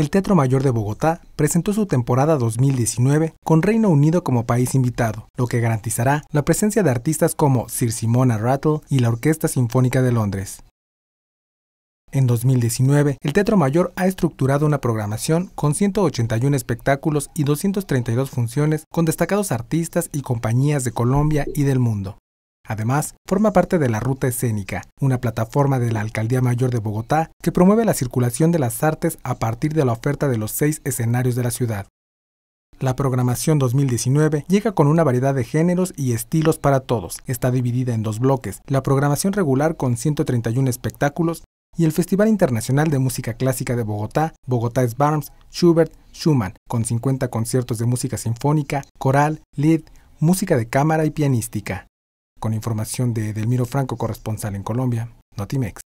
el Teatro Mayor de Bogotá presentó su temporada 2019 con Reino Unido como país invitado, lo que garantizará la presencia de artistas como Sir Simona Rattle y la Orquesta Sinfónica de Londres. En 2019, el Teatro Mayor ha estructurado una programación con 181 espectáculos y 232 funciones con destacados artistas y compañías de Colombia y del mundo. Además, forma parte de la Ruta Escénica, una plataforma de la Alcaldía Mayor de Bogotá que promueve la circulación de las artes a partir de la oferta de los seis escenarios de la ciudad. La programación 2019 llega con una variedad de géneros y estilos para todos. Está dividida en dos bloques, la programación regular con 131 espectáculos y el Festival Internacional de Música Clásica de Bogotá, Bogotá es Schubert, Schumann, con 50 conciertos de música sinfónica, coral, lead, música de cámara y pianística. Con información de Delmiro Franco, corresponsal en Colombia, Notimex.